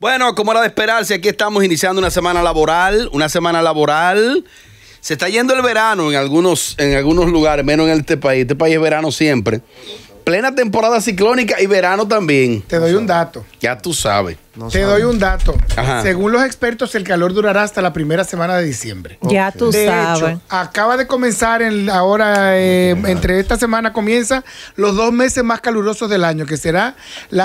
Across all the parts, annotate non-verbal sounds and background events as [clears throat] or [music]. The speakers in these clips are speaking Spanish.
Bueno, como era de esperarse, aquí estamos iniciando una semana laboral, una semana laboral. Se está yendo el verano en algunos, en algunos lugares, menos en este país. Este país es verano siempre. Plena temporada ciclónica y verano también. Te doy un dato. Ya tú sabes. Te doy un dato. Según los expertos, el calor durará hasta la primera semana de diciembre. Ya tú de sabes. Hecho, acaba de comenzar ahora, eh, entre esta semana comienza los dos meses más calurosos del año, que será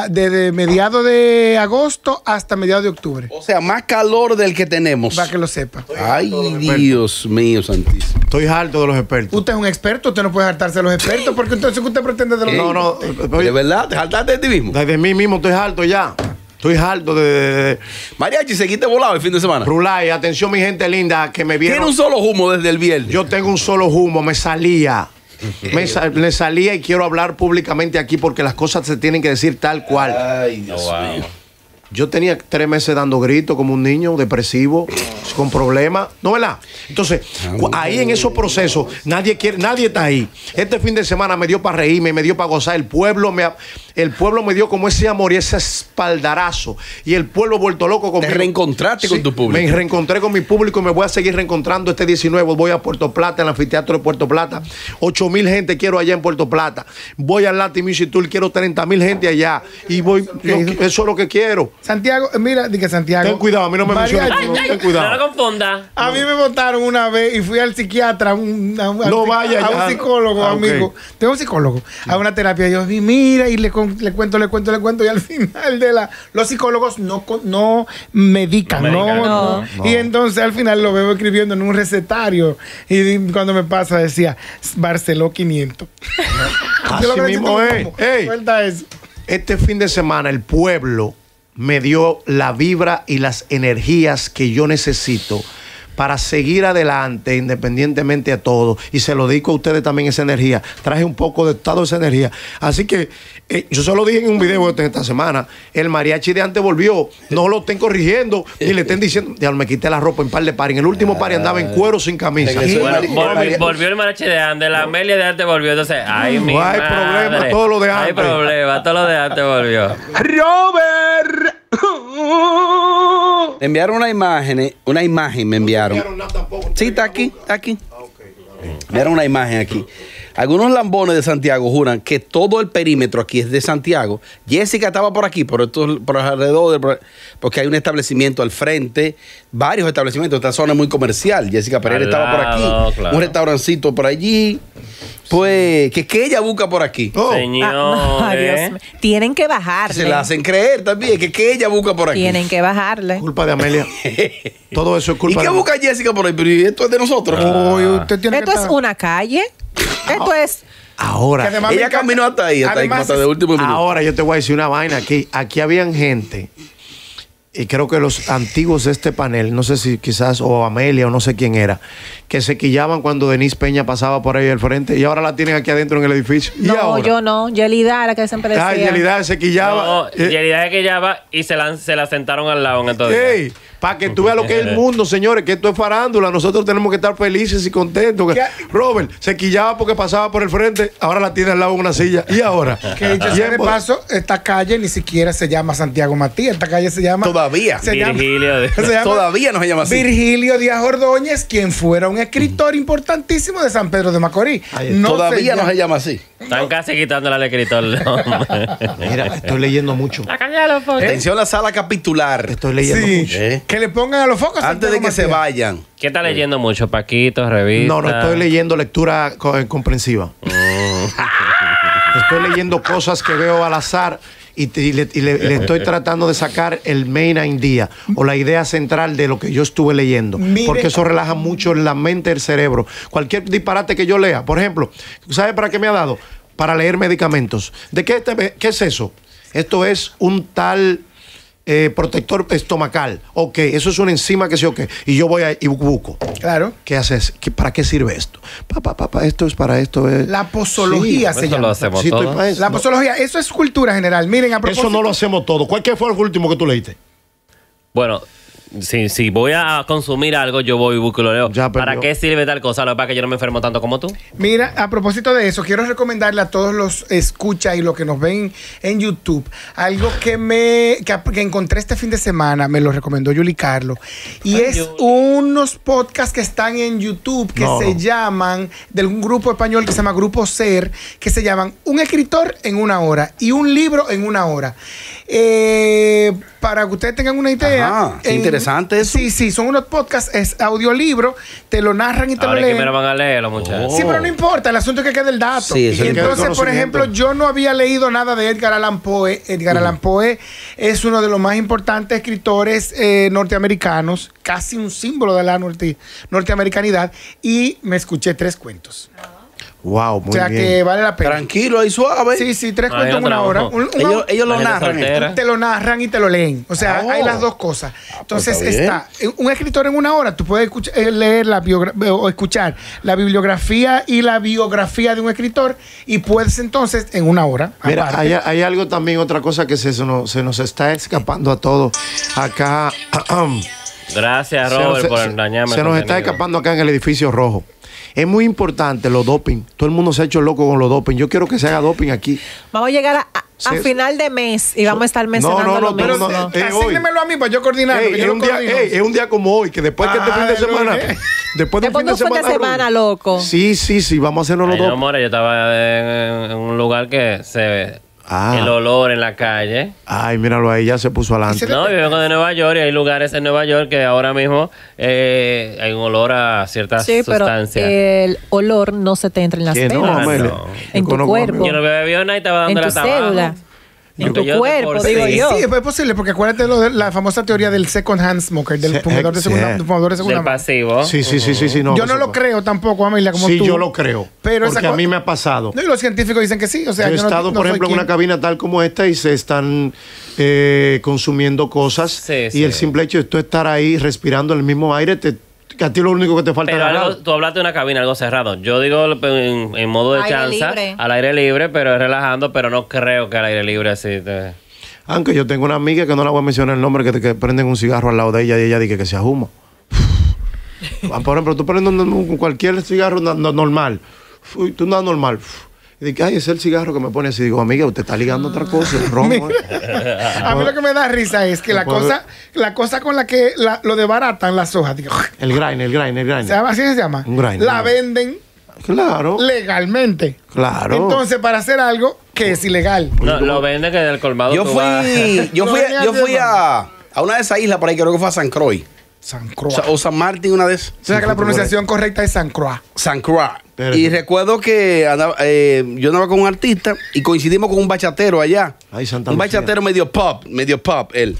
desde mediados de agosto hasta mediados de octubre. O sea, más calor del que tenemos. Para que lo sepa. Ay, Dios mío, santísimo. Estoy harto de los expertos. Usted es un experto, usted no puede hartarse de los expertos, porque entonces usted pretende de los No, no. Eh, eh, de verdad, te hartaste de ti mismo. De mí mismo estoy harto ya. Soy harto de, Mariachi, seguiste volado el fin de semana. Rulay, atención, mi gente linda, que me vieron. Tiene un solo humo desde el viernes. Yo tengo un solo humo, me salía. Me, salía y quiero hablar públicamente aquí porque las cosas se tienen que decir tal cual. Ay, Dios oh, mío. Yo tenía tres meses dando gritos como un niño depresivo con problemas, ¿no verdad? Entonces, ah, ahí en esos procesos, nadie quiere, nadie está ahí. Este fin de semana me dio para reírme, me dio para gozar. El pueblo me, el pueblo me dio como ese amor y ese espaldarazo. Y el pueblo vuelto loco conmigo. Te reencontraste con tu público. Me reencontré con mi público y me voy a seguir reencontrando este 19. Voy a Puerto Plata, al anfiteatro de Puerto Plata. 8 mil gente quiero allá en Puerto Plata. Voy al Latin Music Tour, quiero 30 mil gente allá. Y voy, eso es lo que quiero. Santiago, eh, mira, dije Santiago. Ten cuidado, a mí no me mencionas. Ten cuidado confunda. A mí me votaron una vez y fui al psiquiatra, un, a, un, psicólogo, ah, amigo. Tengo un psicólogo, a una terapia. yo, y mira, y le, cuento, le cuento, le cuento. Y al [laughs] final de la. Los psicólogos no, no medican, no, Y entonces al final lo veo escribiendo en un recetario. Y cuando me pasa, decía, Barceló 500. [laughs] Así mismo, eh, es. Este fin de semana, el pueblo me dio la vibra y las energías que yo necesito para seguir adelante independientemente a todo. Y se lo dedico a ustedes también esa energía. Traje un poco de estado esa energía. Así que eh, yo se lo dije en un video este, esta semana. El mariachi de antes volvió. No lo estén corrigiendo y le estén diciendo. Ya me quité la ropa en par de par. En el último par andaba en cuero sin camisa. volvió, el mariachi de antes. La Amelia de antes volvió. Entonces, ay, mi No hay madre. problema, todo lo de antes. Hay problema, todo lo de antes volvió. Robert enviaron una imagen, eh, una imagen me enviaron. Sí, está aquí, está aquí. Ah, enviaron una imagen aquí. Algunos lambones de Santiago juran que todo el perímetro aquí es de Santiago. Jessica estaba por aquí, por, por alrededor, porque hay un establecimiento al frente, varios establecimientos. Esta zona es muy comercial. Jessica Pereira estaba por aquí, un restaurancito por allí. Pues, qué ella busca por aquí? Oh. Señor. Ah, [laughs] Tienen que bajarle. Se la hacen creer también, Qué ella busca por aquí? Tienen que bajarle. Culpa de Amelia. [laughs] Todo eso es culpa ¿Y qué busca Jessica por ahí? esto es de nosotros. Ah. esto es una calle. Ah. Esto es... Ahora. Ella caminó hasta ahí, hasta, de último minuto. Ahora yo te voy a decir una vaina aquí. Aquí habían gente y creo que los antiguos de este panel, no sé si quizás, o Amelia, o no sé quién era, que se quillaban cuando Denise Peña pasaba por ahí al frente y ahora la tienen aquí adentro en el edificio. No, yo no. Yelida la que siempre ah, decía. Ah, Yelida se quillaba. No, eh, Yelida se quillaba y se la, se la sentaron al lado en para que tú veas lo que es el [laughs] mundo, señores, que esto es farándula. Nosotros tenemos que estar felices y contentos. Robert se quillaba porque pasaba por el frente, ahora la tiene al lado de una silla. ¿Y ahora? [laughs] Que yo de paso, esta calle ni siquiera se llama Santiago Matías. Esta calle se llama. Todavía. Virgilio. todavía no se llama así. Virgilio Díaz Ordóñez, quien fuera un escritor importantísimo de San Pedro de Macorís. todavía no se llama así. Están casi quitándole al escritor. [laughs] Mira, estoy leyendo mucho. Atención a la sala capitular. Estoy leyendo mucho. ¿Eh? Que le pongan a los focos. Antes de que se vayan. ¿Qué está leyendo mucho? Paquito, ¿Revistas? No, no estoy leyendo lectura comprensiva. Mm. Estoy leyendo cosas que veo al azar y, le, estoy tratando de sacar el main idea o la idea central de lo que yo estuve leyendo. Porque eso relaja mucho la mente el cerebro. Cualquier disparate que yo lea, por ejemplo, ¿sabes para qué me ha dado? Para leer medicamentos. ¿De qué es eso? Esto es un tal eh, protector estomacal. Ok, eso es una enzima que sí, ok. Y yo voy a, y busco. Claro. ¿Qué haces? ¿Para qué sirve esto? Pa, pa, esto es para esto. Eh. La posología se eso Lo hacemos La posología, eso es cultura general. Miren, a propósito. Eso no lo hacemos todo. ¿Cuál fue el último que tú leíste? Bueno, si, voy a consumir algo, yo voy y busco ¿Para qué sirve tal cosa? Lo que que yo no me enfermo tanto como tú. Mira, a propósito de eso, quiero recomendarle a todos los escucha y los que nos ven en YouTube algo que me encontré este fin de semana, me lo recomendó Yuli Carlos, y es unos podcasts que están en YouTube que se llaman, de un grupo español que se llama Grupo Ser, que se llaman Un escritor en una hora y un libro en una hora. Eh, para que ustedes tengan una idea, Sí, sí, son unos podcasts, es audiolibro, te lo narran y te lo leen. van a leer muchachos. Sí, pero no importa, el asunto es que quede el dato. y entonces, por ejemplo, yo no había leído nada de Edgar Allan Poe. Edgar Allan Poe es uno de los más importantes escritores eh, norteamericanos, casi un símbolo de la norteamericanidad, y me escuché tres cuentos. Wow, muy O sea que vale la pena. Tranquilo ahí suave. Sí, sí, tres cuentos en una hora. ellos lo narran. te lo narran y te lo leen. O sea, hay oh. las dos cosas. Ah, pues entonces está un escritor en una hora, tú puedes eh, leer la eh, o escuchar la bibliografía y la biografía de un escritor y puedes entonces en una hora. Mira, hay, algo también, otra cosa que se, nos, se nos está escapando a todos. Acá. [clears throat] Gracias, Robert, por engañarme. se- nos está escapando acá en el edificio rojo. Es muy importante lo doping. Todo el mundo se ha hecho loco con lo doping. Yo quiero que se haga doping aquí. Vamos a llegar a, final de mes y vamos a estar mencionando no, no, no, No, no. Eh, eh, a mí para yo coordinar. es, un día, como hoy, que después de que este fin de semana... Después de un fin de semana, loco. Sí, sí, sí, vamos a hacernos los dos. No, yo estaba en, un lugar que se Ah. El olor en la calle. Ay, míralo ahí, ya se puso adelante. No, yo vengo de Nueva York y hay lugares en Nueva York que ahora mismo eh, hay un olor a ciertas sí, sustancias. Pero el olor no se te entra en las venas. No, En tu cuerpo. Yo no estaba dando en célula en tu cuerpo, digo sí. yo. Sí, es posible, porque acuérdate de, la famosa teoría del second hand smoker, del fumador de segunda, fumador de segunda pasivo. Sí, sí, sí, sí, no, yo no lo creo tampoco, Amelia, como tú. Sí, yo lo creo. porque a mí me ha pasado. No, y los científicos dicen que sí. O sea, yo he estado, por ejemplo, en una cabina tal como esta y se están eh, consumiendo cosas. y el simple hecho de tú estar ahí respirando el mismo aire te que a ti lo único que te falta pero tú hablaste de una cabina, algo cerrado. Yo digo en, modo de chanza, al aire libre, pero relajando, pero no creo que al aire libre así te... Aunque yo tengo una amiga que no la voy a mencionar el nombre, que, te, prenden un cigarro al lado de ella y ella dice que se humo. [laughs] Ah, por ejemplo, tú prendes cualquier cigarro normal, tú andas normal. Y dije, ay, es el cigarro que me pone así. Digo, amiga, usted está ligando otra cosa, el a mí lo que me da risa es que la cosa, la cosa con la que lo debaratan las hojas. Digo, [laughs] el grind, el grind, el grind. así se llama. Un La venden. Claro. Legalmente. Claro. Entonces, para hacer algo que es ilegal. No, lo venden en el colmado. Yo fui, yo fui, yo fui a, una de esas islas por ahí, creo que fue a San Croix. San Croix. O, San Martín, una de esas. O sea que la pronunciación correcta es San Croix. San Croix y recuerdo que eh, yo andaba con un artista y coincidimos con un bachatero allá. un bachatero medio pop, medio pop, él.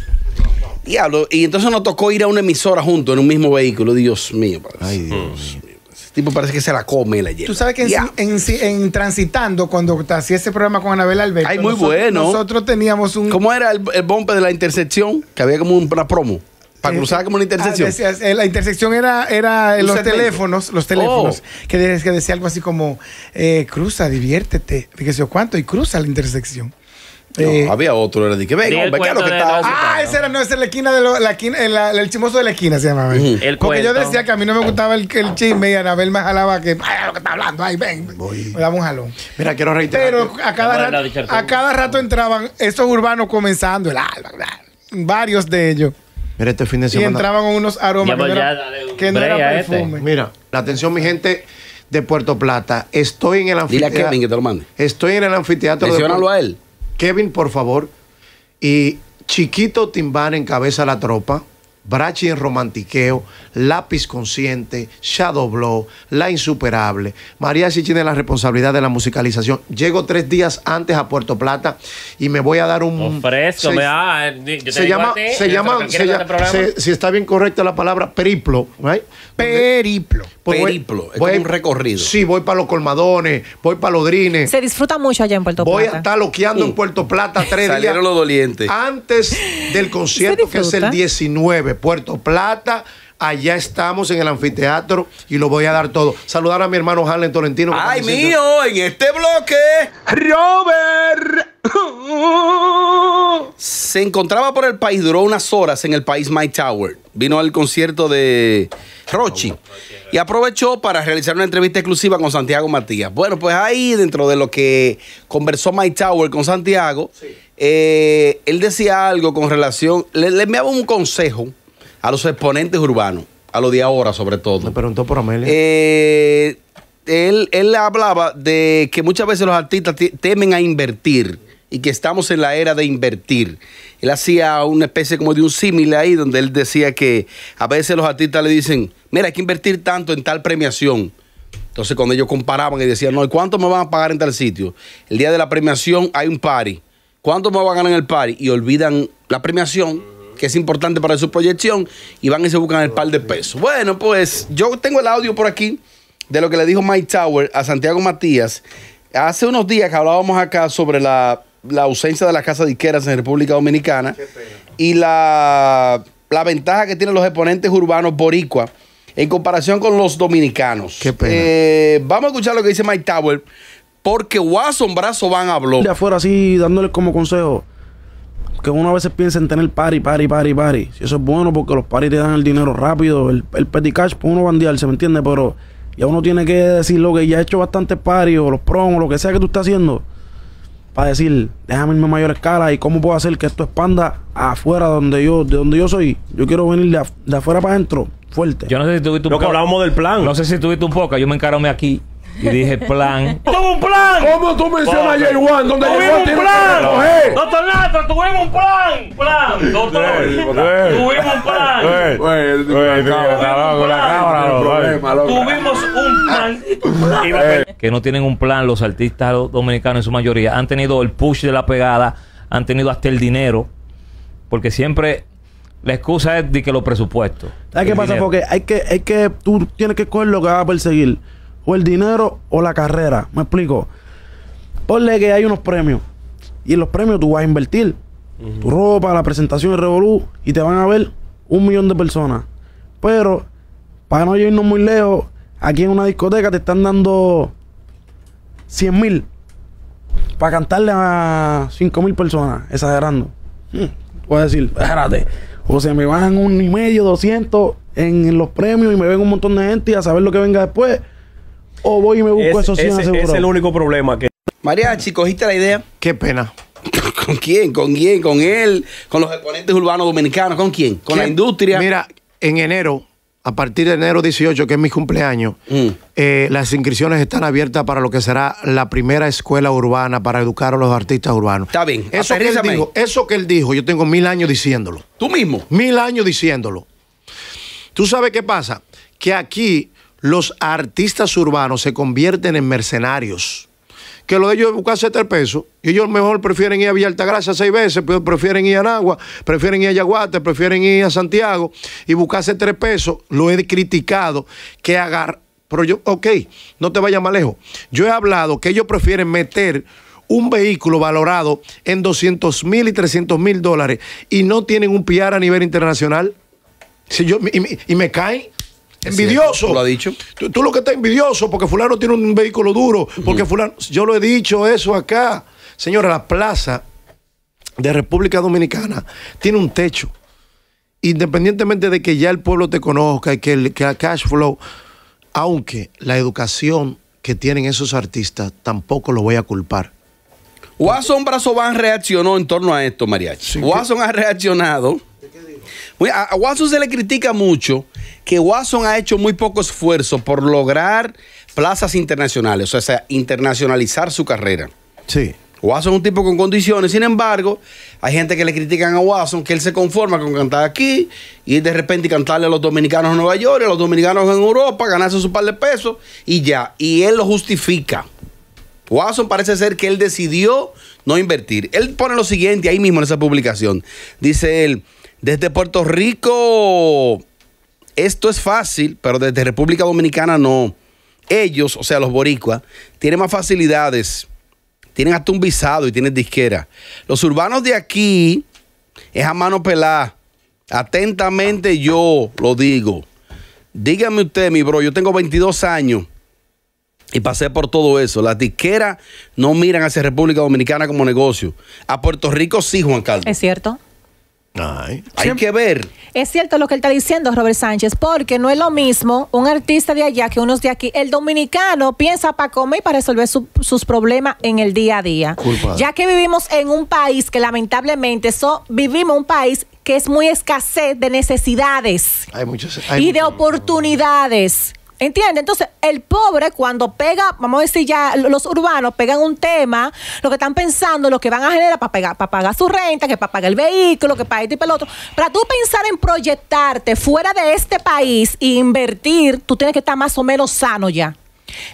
y entonces nos tocó ir a una emisora juntos en un mismo vehículo. Dios mío, Ay, Dios mío. tipo parece que se la come la ayer. Tú sabes que en, Transitando, cuando hacía ese programa con Anabel Alberto. Ay, muy nosotros, bueno. Nosotros teníamos un. ¿Cómo era el, el bombe de la intersección? Que había como una promo. Para eh, cruzar como una ah, intersección. Eh, la intersección era, era los teléfonos, los teléfonos, oh. que, decía algo así como, eh, cruza, diviértete, fíjese cuánto, y cruza la intersección. había otro, era de que venga, hombre, lo que estaba. Ah, ese era, no, ese es la esquina, de la el, chimoso de la esquina se llamaba. Porque yo decía que a mí no me gustaba el, el chisme y Anabel me jalaba que, vaya lo que está hablando, ahí ven. Voy. Me daba un jalón. Mira, quiero reiterar. Pero a cada, rato, a cada rato entraban esos urbanos comenzando, el alba, varios de ellos. Mira, este fin de semana. Y entraban con unos aromas que, no este. perfume. Mira, la atención, mi gente de Puerto Plata. Estoy en el anfiteatro. Dile a Kevin que te lo mande. Estoy en el anfiteatro. Menciónalo de... a él. Kevin, por favor. Y Chiquito Timbán encabeza la tropa. Brachi en Romantiqueo, Lápiz Consciente, Shadow Blow, La Insuperable. María sí tiene la responsabilidad de la musicalización. Llego tres días antes a Puerto Plata y me voy a dar un. Ofrezco, eh, se, yo se llama, este se llama, si está bien correcta la palabra periplo, ¿right? Periplo. Pues Periplo, es un recorrido. Sí, voy para los colmadones, voy para los drines. Se disfruta mucho allá en Puerto Plata. Voy a estar loqueando en Puerto Plata tres Salieron los dolientes. Antes del [laughs] concierto que es el 19, Puerto Plata. Allá estamos en el anfiteatro y lo voy a dar todo. Saludar a mi hermano Harlan Tolentino. ¡Ay, mío! En este bloque, Robert se encontraba por el país, duró unas horas en el país My Tower. Vino al concierto de Rochi y aprovechó para realizar una entrevista exclusiva con Santiago Matías. Bueno, pues ahí dentro de lo que conversó My Tower con Santiago, eh, él decía algo con relación, le, me enviaba un consejo a los exponentes urbanos, a los de ahora sobre todo. Me preguntó por Amelia. Eh, él, le hablaba de que muchas veces los artistas temen a invertir y que estamos en la era de invertir. Él hacía una especie como de un símil ahí donde él decía que a veces los artistas le dicen, mira, hay que invertir tanto en tal premiación. Entonces cuando ellos comparaban y decían, no, ¿y cuánto me van a pagar en tal sitio? El día de la premiación hay un party. ¿Cuánto me van a ganar en el party? Y olvidan la premiación que es importante para su proyección, y van y se buscan el par de pesos. Bueno, pues yo tengo el audio por aquí de lo que le dijo Mike Tower a Santiago Matías. Hace unos días que hablábamos acá sobre la la ausencia de las casas izquierdas en República Dominicana y la, la, ventaja que tienen los exponentes urbanos boricua en comparación con los dominicanos. Eh, vamos a escuchar lo que dice Mike Tower, porque Watson Brazo Van habló. De afuera, así dándole como consejo que uno a veces piensa en tener pari, pari, pari, pari. Si eso es bueno porque los paris te dan el dinero rápido, el, el petty cash, pues uno bandearse, ¿me entiende Pero ya uno tiene que decir lo que ya ha hecho bastante pari o los promos, lo que sea que tú estás haciendo para decir, déjame irme a mayor escala y cómo puedo hacer que esto expanda afuera donde yo, de donde yo soy. Yo quiero venir de, afuera para adentro fuerte. Yo no sé si tuviste un Lo que hablábamos del plan. No sé si tuviste un poco. Yo me encaramé aquí y dije plan. ¡Tuvo un plan! ¿Cómo tú mencionas a Juan 1 ¿Dónde ¡Tuvimos un plan! Doctor Nata tuvimos un plan. Plan, doctor. Tuvimos un plan. Tuvimos un plan. Que no tienen un plan los artistas dominicanos en su mayoría. Han tenido el push de la pegada, han tenido hasta el dinero. Porque siempre la excusa es de que los presupuestos. ¿Sabes qué pasa? Porque hay que, hay que, tú tienes que coger lo que vas a perseguir o el dinero o la carrera. Me explico. Ponle que hay unos premios. Y en los premios tú vas a invertir. Tu ropa, la presentación de Revolú. Y te van a ver un millón de personas. Pero, para no irnos muy lejos, aquí en una discoteca te están dando 100 mil. Para cantarle a 5 mil personas. Exagerando. Hmm, voy a decir, espérate. O sea me van un y medio, 200 en, los premios y me ven un montón de gente a saber lo que venga después o voy y me busco es, eso sí ese, es el único problema que. si ¿cogiste la idea? Qué pena. [laughs] ¿Con quién? ¿Con quién? ¿Con él? ¿Con los exponentes urbanos dominicanos? ¿Con quién? ¿Con la industria? Mira, en enero, a partir de enero 18, que es mi cumpleaños, mm. eh, las inscripciones están abiertas para lo que será la primera escuela urbana para educar a los artistas urbanos. Está bien. Eso eso que él dijo, yo tengo mil años diciéndolo. ¿Tú mismo? Mil años diciéndolo. ¿Tú sabes qué pasa? Que aquí los artistas urbanos se convierten en mercenarios. Que lo de ellos es tres pesos. ellos mejor prefieren ir a Villa Altagracia seis veces, pues, prefieren ir a Nagua, prefieren ir a Yaguate, prefieren ir a Santiago y buscarse tres pesos. Lo he criticado que agar, Pero yo, ok, no te vayas más lejos. Yo he hablado que ellos prefieren meter un vehículo valorado en 200 mil y 300 mil dólares y no tienen un PR a nivel internacional. Si yo, y, y me caen Envidioso. lo ha dicho. Tú, lo que estás envidioso porque fulano tiene un vehículo duro, porque fulano... Yo lo he dicho eso acá. Señora, la plaza de República Dominicana tiene un techo. Independientemente de que ya el pueblo te conozca y que el, que cash flow, aunque la educación que tienen esos artistas tampoco lo voy a culpar. Watson Brazoban reaccionó en torno a esto, Mariachi. Watson ha reaccionado a Watson se le critica mucho que Watson ha hecho muy poco esfuerzo por lograr plazas internacionales, o sea, internacionalizar su carrera. Sí. Watson es un tipo con condiciones, sin embargo, hay gente que le critican a Watson que él se conforma con cantar aquí y de repente cantarle a los dominicanos en Nueva York, a los dominicanos en Europa, ganarse su par de pesos y ya. Y él lo justifica. Watson parece ser que él decidió no invertir. Él pone lo siguiente ahí mismo en esa publicación. Dice él, desde Puerto Rico, esto es fácil, pero desde República Dominicana no. Ellos, o sea, los boricuas, tienen más facilidades. Tienen hasta un visado y tienen disquera. Los urbanos de aquí es a mano pelada. Atentamente yo lo digo. Dígame usted, mi bro, yo tengo 22 años y pasé por todo eso. Las disqueras no miran hacia República Dominicana como negocio. A Puerto Rico sí, Juan Carlos. Es cierto hay que ver. Es cierto lo que él está diciendo, Robert Sánchez, porque no es lo mismo un artista de allá que unos de aquí. El dominicano piensa para comer y para resolver sus problemas en el día a día. Ya que vivimos en un país que lamentablemente so, vivimos un país que es muy escasez de necesidades y de oportunidades. ¿Entiendes? Entonces, el pobre cuando pega, vamos a decir ya, los urbanos pegan un tema, lo que están pensando, lo que van a generar para, pegar, para pagar su renta, que para pagar el vehículo, que para esto y para el otro. Para tú pensar en proyectarte fuera de este país e invertir, tú tienes que estar más o menos sano ya.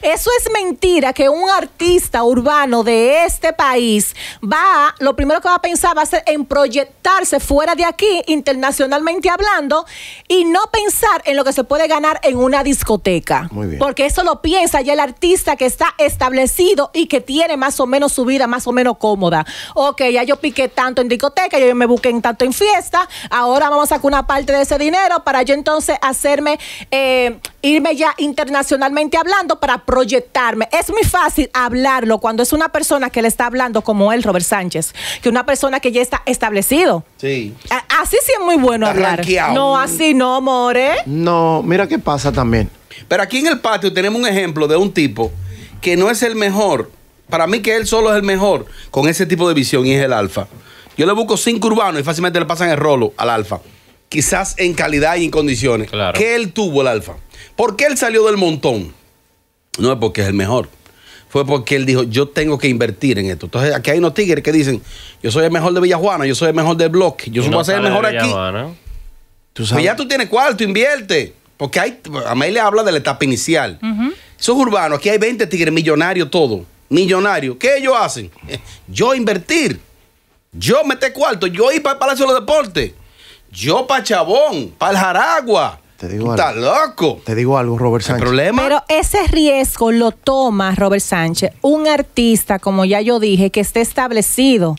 Eso es mentira que un artista urbano de este país va, lo primero que va a pensar va a ser en proyectarse fuera de aquí, internacionalmente hablando, y no pensar en lo que se puede ganar en una discoteca. Porque eso lo piensa ya el artista que está establecido y que tiene más o menos su vida más o menos cómoda. Ok, ya yo piqué tanto en discoteca, ya yo me busqué tanto en fiesta, ahora vamos a sacar una parte de ese dinero para yo entonces hacerme, eh, irme ya internacionalmente hablando para proyectarme. Es muy fácil hablarlo cuando es una persona que le está hablando como él, Robert Sánchez, que una persona que ya está establecido. Sí. Así sí es muy bueno hablar. No, así no, more. No, mira qué pasa también. Pero aquí en el patio tenemos un ejemplo de un tipo que no es el mejor. Para mí que él solo es el mejor con ese tipo de visión y es el alfa. Yo le busco cinco urbanos y fácilmente le pasan el rolo al alfa. Quizás en calidad y en condiciones. Claro. Que él tuvo el alfa. ¿Por qué él salió del montón? No es porque es el mejor. Fue porque él dijo, yo tengo que invertir en esto. Entonces, aquí hay unos tigres que dicen, yo soy el mejor de Villajuana, yo soy el mejor del bloque, yo soy ser el mejor aquí. ¿Tú pues sabes? ya tú tienes cuarto, invierte. Porque hay, a May le habla de la etapa inicial. Uh urbanos, aquí hay 20 tigres millonarios todo. Millonarios. ¿Qué ellos hacen? [laughs] Yo invertir. Yo meter cuarto. Yo ir para el Palacio de los Deportes. Yo para Chabón, para el Jaragua. Te digo algo. Está loco. Te digo algo, Robert Sánchez. problema? Pero ese riesgo lo toma Robert Sánchez, un artista, como ya yo dije, que esté establecido,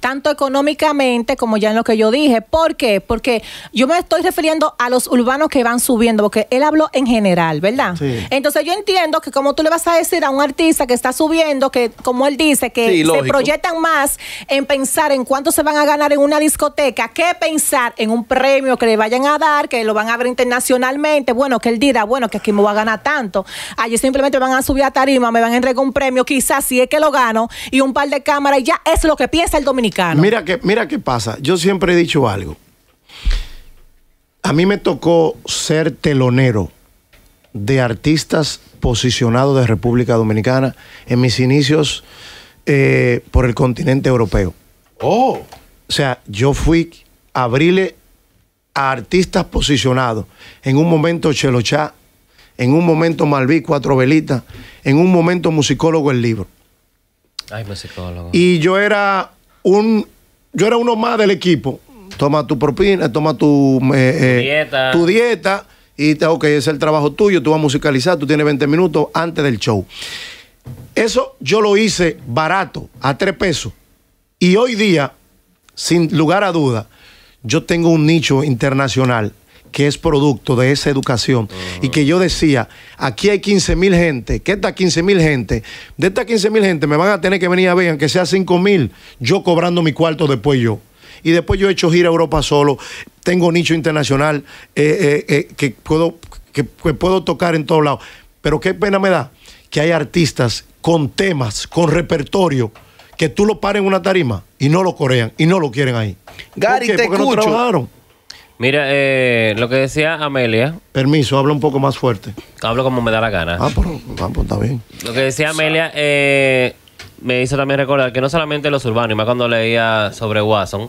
tanto económicamente como ya en lo que yo dije. ¿Por qué? Porque yo me estoy refiriendo a los urbanos que van subiendo, porque él habló en general, ¿verdad? Entonces yo entiendo que como tú le vas a decir a un artista que está subiendo, que como él dice, que se proyectan más en pensar en cuánto se van a ganar en una discoteca que pensar en un premio que le vayan a dar, que lo van a ver internacional bueno, que él diga, bueno, que aquí me voy a ganar tanto. Allí simplemente van a subir a tarima, me van a entregar un premio, quizás si es que lo gano, y un par de cámaras, y ya es lo que piensa el dominicano. Mira que, mira qué pasa. Yo siempre he dicho algo. A mí me tocó ser telonero de artistas posicionados de República Dominicana en mis inicios eh, por el continente europeo. Oh. O sea, yo fui abrile a artistas posicionados. En un momento Chelochá, en un momento Malví Cuatro Velitas, en un momento musicólogo el libro. Ay, musicólogo. Y yo era un, yo era uno más del equipo. Toma tu propina, toma tu, eh, eh, dieta. tu dieta y te, ok, es el trabajo tuyo, tú vas a musicalizar, tú tienes 20 minutos antes del show. Eso yo lo hice barato, a tres pesos. Y hoy día, sin lugar a duda, yo tengo un nicho internacional que es producto de esa educación. Ah. Y que yo decía, aquí hay 15 mil gente, ¿qué está 15 mil gente, de estas 15 mil gente me van a tener que venir a ver, que sea 5 mil, yo cobrando mi cuarto después yo. Y después yo he hecho gira a Europa solo, tengo nicho internacional eh, eh, eh, que, puedo, que, que puedo tocar en todos lados. Pero qué pena me da que hay artistas con temas, con repertorio, que tú lo pares en una tarima y no lo corean y no lo quieren ahí. Gary, te escucho. Mira, eh, lo que decía Amelia. Permiso, habla un poco más fuerte. Hablo como me da la gana. Ah, pero, ah, pues, está bien. Lo que decía Amelia eh, me hizo también recordar que no solamente los urbanos, y más cuando leía sobre Watson,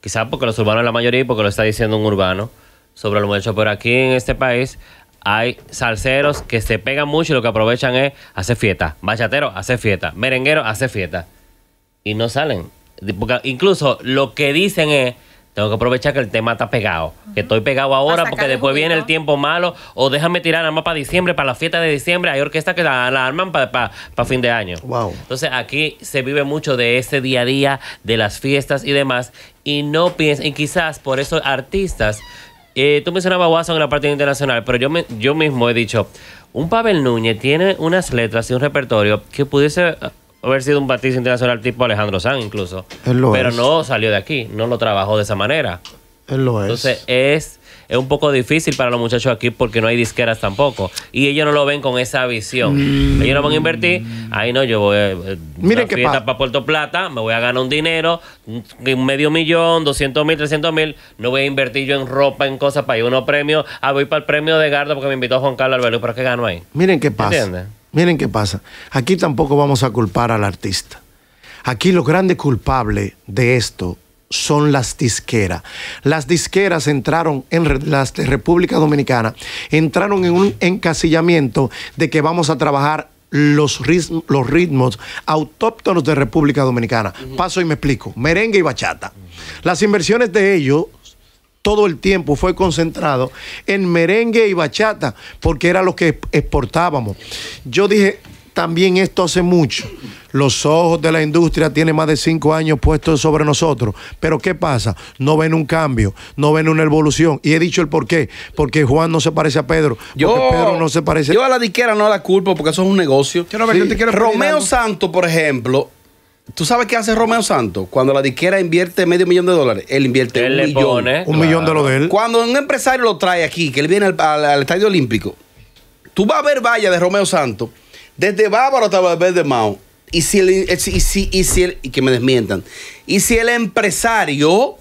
quizás porque los urbanos la mayoría y porque lo está diciendo un urbano sobre lo mucho, pero aquí en este país hay salseros que se pegan mucho y lo que aprovechan es hacer fiesta. Bachatero, hacer fiesta. Merenguero, hacer fiesta y no salen. incluso lo que dicen es, tengo que aprovechar que el tema está pegado, que estoy pegado ahora porque después viene el tiempo malo, o déjame tirar nada más para diciembre, para la fiesta de diciembre, hay orquesta que la, arman para fin de año. Wow. Entonces aquí se vive mucho de ese día a día, de las fiestas y demás, y no y quizás por eso artistas, eh, tú mencionabas Watson en la partida internacional, pero yo, yo mismo he dicho, un Pavel Núñez tiene unas letras y un repertorio que pudiese haber sido un batista internacional tipo Alejandro Sanz incluso. Él lo pero no salió de aquí, no lo trabajó de esa manera. Él lo Entonces es. es es un poco difícil para los muchachos aquí porque no hay disqueras tampoco. Y ellos no lo ven con esa visión. Mm. Ellos no van a invertir. Ahí no, yo voy a Miren para Puerto Plata, me voy a ganar un dinero, un medio millón, doscientos mil, trescientos mil. No voy a invertir yo en ropa, en cosas para ir a unos premios. Ah, voy para el premio de gardo porque me invitó Juan Carlos Alberto. ¿Pero que gano ahí? Miren qué pasa. ¿Entiendes? Miren qué pasa. Aquí tampoco vamos a culpar al artista. Aquí los grandes culpables de esto son las disqueras. Las disqueras entraron en las de República Dominicana, entraron en un encasillamiento de que vamos a trabajar los, ritmos, los ritmos autóctonos de República Dominicana. Paso y me explico. Merengue y bachata. Las inversiones de ellos todo el tiempo fue concentrado en merengue y bachata, porque era lo que exportábamos. Yo dije, también esto hace mucho. Los ojos de la industria tienen más de cinco años puestos sobre nosotros. Pero ¿qué pasa? No ven un cambio, no ven una evolución. Y he dicho el por qué. Porque Juan no se parece a Pedro. Porque yo, Pedro no se parece Yo a la diquera no la culpo porque eso es un negocio. Romeo Santos, por ejemplo, ¿Tú sabes qué hace Romeo Santos? Cuando la disquera invierte medio millón de dólares, él invierte un millón. un millón de lo de él. Cuando un empresario lo trae aquí, que él viene al, Estadio Olímpico, tú vas a ver valla de Romeo Santos, desde Bávaro hasta de Mao. Y si, el, eh, y si, y si el, que me desmientan. Y si el empresario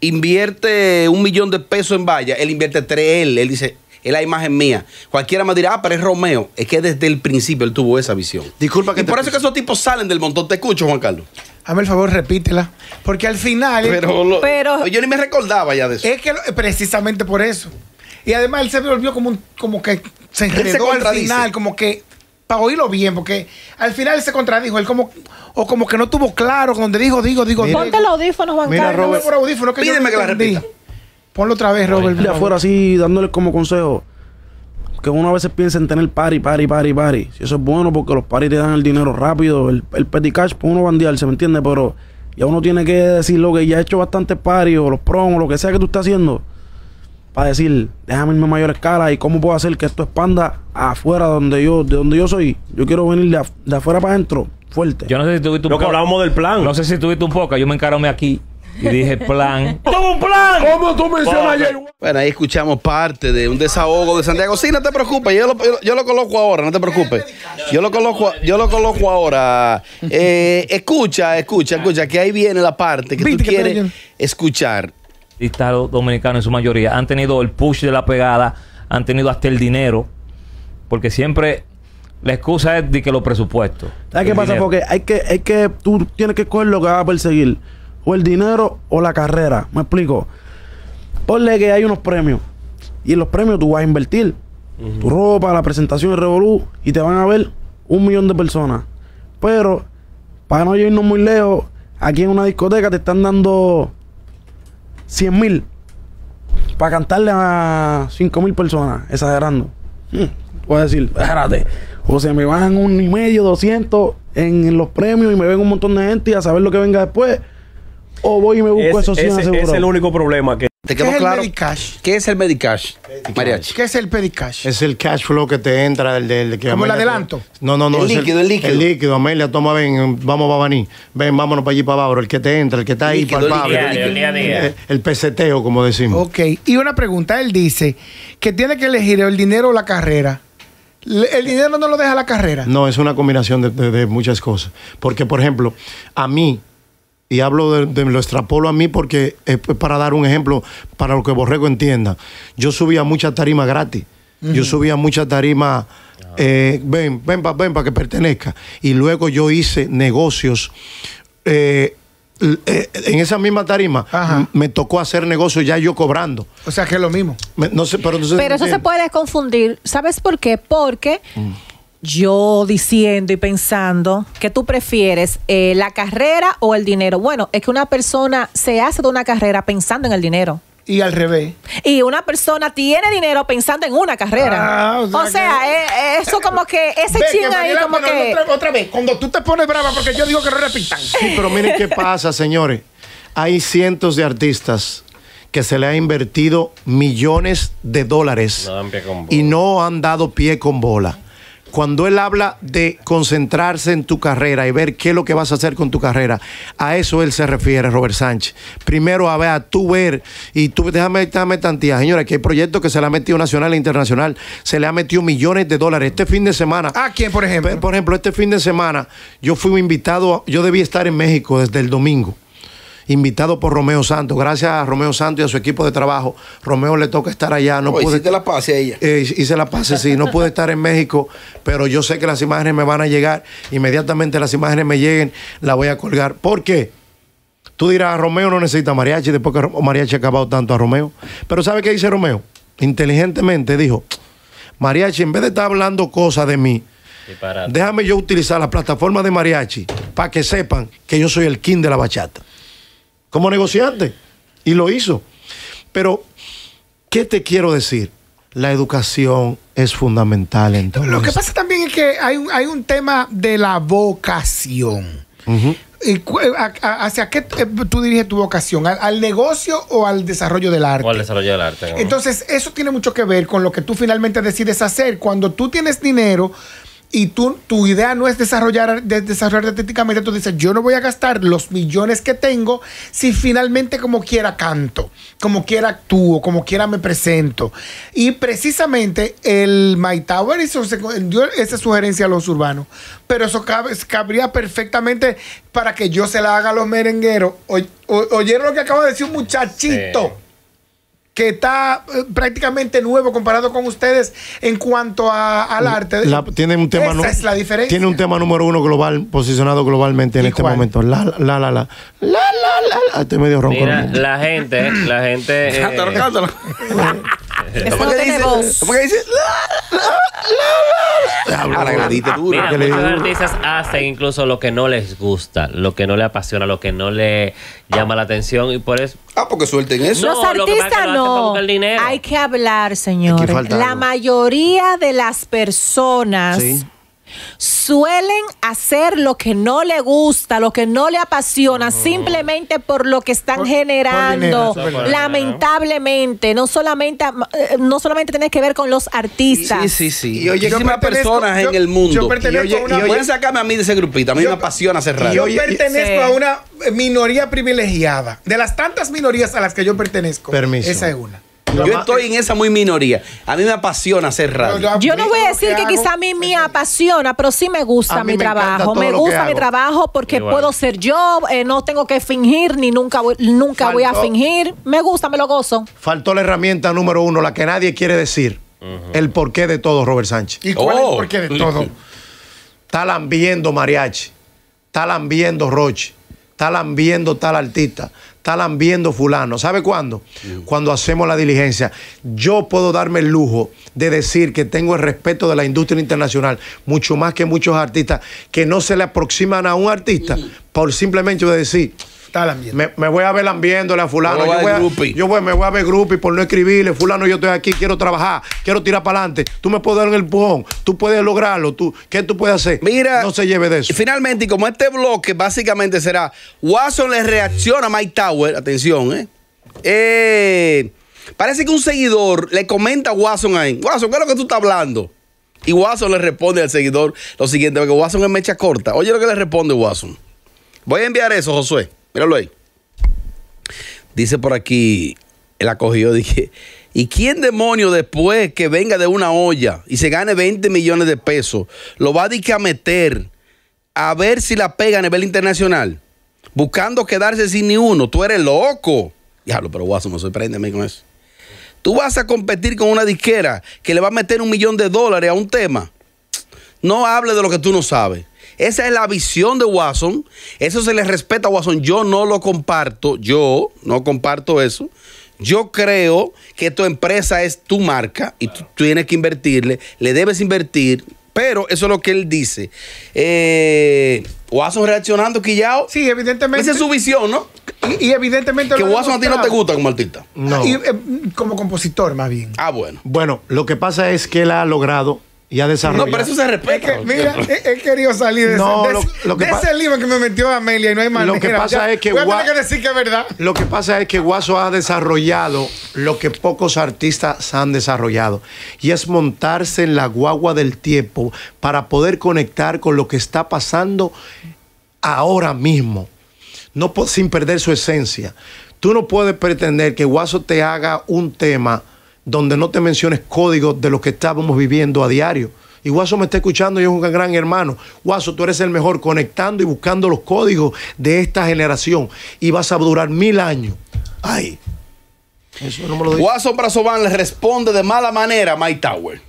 invierte un millón de pesos en valla, él invierte tres él. Él dice, es la imagen mía. Cualquiera me dirá, ah, pero es Romeo. Es que desde el principio él tuvo esa visión. Disculpa que y por eso que esos tipos salen del montón. Te escucho, Juan Carlos. Hazme el favor, repítela. Porque al final. Pero, eh, pero yo ni me recordaba ya de eso. Es que eh, precisamente por eso. Y además él se volvió como, como que se enredó al final, como que. Para oírlo bien, porque al final se contradijo. Él como. O como que no tuvo claro donde dijo, digo, digo. digo. Ponte los audífonos, Juan Mira, Carlos. por audífono, que Pídeme que la repita. Ponlo otra vez, Robert. De afuera así, dándole como consejo. Que uno a veces piensa en tener party, party, party, party. Si eso es bueno porque los paris te dan el dinero rápido, el, el petty cash, pues uno bandearse, ¿me entiende. Pero ya uno tiene que decir lo que ya ha he hecho bastantes paris o los o lo que sea que tú estás haciendo, para decir, déjame irme a mayor escala y cómo puedo hacer que esto expanda afuera donde yo, de donde yo soy. Yo quiero venir de, afuera para adentro, fuerte. Yo no sé si tuviste un poco. que hablábamos del plan. No sé si tuviste un poco, yo me encaromé aquí y dije, plan. [laughs] ¡Tuvo un plan! Bueno, ahí escuchamos parte de un desahogo de Santiago. Sí, no te preocupes, yo lo, yo, coloco ahora, no te preocupes. Yo lo coloco, yo lo coloco ahora. Eh, escucha, escucha, escucha, que ahí viene la parte que tú quieres escuchar. Estado dominicano en su mayoría han tenido el push de la pegada, han tenido hasta el dinero, porque siempre la excusa es de que los presupuestos. ¿Sabes qué pasa? Porque hay que, hay que, tú tienes que coger lo que vas a perseguir o el dinero o la carrera. Me explico. Ponle que hay unos premios. Y en los premios tú vas a invertir. Tu ropa, la presentación de Revolú. Y te van a ver un millón de personas. Pero, para no irnos muy lejos, aquí en una discoteca te están dando 100 mil. Para cantarle a 5 mil personas. Exagerando. Hmm, voy a decir, espérate. O sea, me bajan un y medio, 200 en, en los premios y me ven un montón de gente y a saber lo que venga después o voy y me busco eso sin ese, Es el único problema que. ¿Te quedó ¿Qué es El Medicash? ¿Qué es el Medicash? ¿Qué es el Pedicash? Es el cash flow que te entra, el del que ¿Como el adelanto? No, no, no. El líquido, el, líquido. El líquido, Amelia, toma, ven, vamos a Babaní. Ven, vámonos para allí para abajo. El que te entra, el que está ahí para palpable. El, líquido, el, día, día. el, peseteo, como decimos. Ok. Y una pregunta, él dice que tiene que elegir el dinero o la carrera. ¿El dinero no lo deja la carrera? No, es una combinación de muchas cosas. Porque, por ejemplo, a mí y hablo de, lo extrapolo a mí porque es para dar un ejemplo para lo que Borrego entienda. Yo subía muchas tarimas gratis. Yo subía muchas tarimas, eh, ven, ven para ven pa que pertenezca. Y luego yo hice negocios. Eh, eh, en esa misma tarima me tocó hacer negocios ya yo cobrando. O sea que es lo mismo. no sé, pero, eso se puede confundir. ¿Sabes por qué? Porque mm yo diciendo y pensando que tú prefieres eh, la carrera o el dinero. Bueno, es que una persona se hace de una carrera pensando en el dinero. Y al revés. Y una persona tiene dinero pensando en una carrera. Ah, o sea, eh, eh, eso como que ese ching ahí como que... Otra, vez, cuando tú te pones brava porque yo digo que no repitan. Sí, pero miren qué pasa, señores. Hay cientos de artistas que se le ha invertido millones de dólares y no han dado pie con bola cuando él habla de concentrarse en tu carrera y ver qué es lo que vas a hacer con tu carrera, a eso él se refiere, Robert Sánchez. Primero, a ver, a tú ver, y tú déjame, déjame tantía, señora, que hay proyectos que se le ha metido nacional e internacional, se le ha metido millones de dólares. Este fin de semana. ¿A quién, por ejemplo? Por ejemplo, este fin de semana yo fui invitado, yo debía estar en México desde el domingo invitado por Romeo Santos. Gracias a Romeo Santos y a su equipo de trabajo. Romeo le toca estar allá. No hiciste la pase a ella. hice eh, la pase, sí. No pude estar en México, pero yo sé que las imágenes me van a llegar. Inmediatamente las imágenes me lleguen, la voy a colgar. ¿Por qué? Tú dirás, Romeo no necesita mariachi, después que mariachi ha acabado tanto a Romeo. Pero ¿sabe qué dice Romeo? Inteligentemente dijo, mariachi, en vez de estar hablando cosas de mí, Déjame yo utilizar la plataforma de mariachi para que sepan que yo soy el king de la bachata como negociante. Y lo hizo. Pero, ¿qué te quiero decir? La educación es fundamental entonces. Lo que pasa también es que hay, hay un tema de la vocación. Eh, ¿Hacia qué eh, tú diriges tu vocación? ¿Al, negocio o al desarrollo del arte? O al desarrollo del arte. Entonces, eso tiene mucho que ver con lo que tú finalmente decides hacer. Cuando tú tienes dinero, y tú, tu idea no es desarrollar, de desarrollar tú dices, yo no voy a gastar los millones que tengo si finalmente como quiera canto, como quiera actúo, como quiera me presento. Y precisamente el My Tower hizo, dio esa sugerencia a los urbanos, pero eso cabría perfectamente para que yo se la haga a los merengueros. O, oyeron lo que acaba de decir un muchachito que está eh, prácticamente nuevo comparado con ustedes en cuanto a, al arte. tiene un tema es la Tiene un tema número uno global, posicionado globalmente en este momento. La, la, la, la, la, la, Estoy medio ronco. la gente, la gente... [laughs] [laughs] ¿Cómo que dice? ¿Cómo que dice? Habla ah, granito duro. Mira, muchos artistas hacen incluso lo que no les gusta, lo que no le apasiona, lo que no le llama la atención y por eso. Ah, porque suelten eso. No, los artistas no. Hay que hablar, señor. La mayoría de las personas suelen hacer lo que no le gusta, lo que no le apasiona, simplemente por lo que están generando. lamentablemente, no solamente, eh, no solamente tiene que ver con los artistas. Sí, Y oye, Muchísimas personas en el mundo. Yo pertenezco a una, a mí de ese grupito. A mí me apasiona hacer Yo pertenezco a una minoría privilegiada. De las tantas minorías a las que yo pertenezco. Esa es una. Yo estoy en esa muy minoría. A mí me apasiona hacer radio. Yo no voy a decir que, quizá a mí me apasiona, pero sí me gusta mi trabajo. Me gusta mi trabajo porque puedo ser yo, eh, no tengo que fingir ni nunca voy, nunca voy a fingir. Me gusta, me lo gozo. Faltó la herramienta número uno, la que nadie quiere decir. El porqué de todo, Robert Sánchez. ¿Y cuál es el oh. porqué de todo? [laughs] Está viendo mariachi, está lambiendo roche, está viendo tal artista, Está viendo fulano. ¿Sabe cuándo? Cuando hacemos la diligencia. Yo puedo darme el lujo de decir que tengo el respeto de la industria internacional, mucho más que muchos artistas que no se le aproximan a un artista por simplemente decir me, voy a ver lambiéndole a fulano. Yo voy a, yo voy, me voy a ver grupi por no escribirle. Fulano, yo estoy aquí, quiero trabajar, quiero tirar para adelante. Tú me puedes dar en el pujón tú puedes lograrlo. Tú, ¿Qué tú puedes hacer? Mira. No se lleve de eso. Finalmente, y como este bloque básicamente será, Watson le reacciona a Mike Tower. Atención, ¿eh? Eh, parece que un seguidor le comenta a Watson ahí. Watson, ¿qué es lo que tú estás hablando? Y Watson le responde al seguidor lo siguiente, porque Watson es mecha corta. Oye lo que le responde Watson. Voy a enviar eso, Josué. Míralo ahí. Dice por aquí, el acogió, [laughs] dije, ¿y quién demonio después que venga de una olla y se gane 20 millones de pesos, lo va a, a meter a ver si la pega a nivel internacional? Buscando quedarse sin ni uno. Tú eres loco. Diablo, pero guaso, me sorprende a con eso. Tú vas a competir con una disquera que le va a meter un millón de dólares a un tema. No hable de lo que tú no sabes. Esa es la visión de Watson. Eso se le respeta a Watson. Yo no lo comparto. Yo no comparto eso. Yo creo que tu empresa es tu marca y tú tienes que invertirle. Le debes invertir. Pero eso es lo que él dice. Eh, Watson reaccionando, Quillao. Sí, evidentemente. Esa es su visión, ¿no? Y, evidentemente. Que Watson a ti no te gusta como artista. No. Eh, como compositor, más bien. Ah, bueno. Bueno, lo que pasa es que él ha logrado y a desarrollado No, pero eso se respeta. mira, he, querido salir de, ese, ese libro que me metió Amelia y no hay manera. Lo que pasa es que, verdad. Lo que pasa es que Guaso ha desarrollado lo que pocos artistas han desarrollado y es montarse en la guagua del tiempo para poder conectar con lo que está pasando ahora mismo, no sin perder su esencia. Tú no puedes pretender que Guaso te haga un tema donde no te menciones códigos de lo que estábamos viviendo a diario. Y Guaso me está escuchando y es un gran hermano. Guaso, tú eres el mejor conectando y buscando los códigos de esta generación. Y vas a durar mil años. Ay. Eso no me lo Guaso Brazovan le responde de mala manera a My Tower.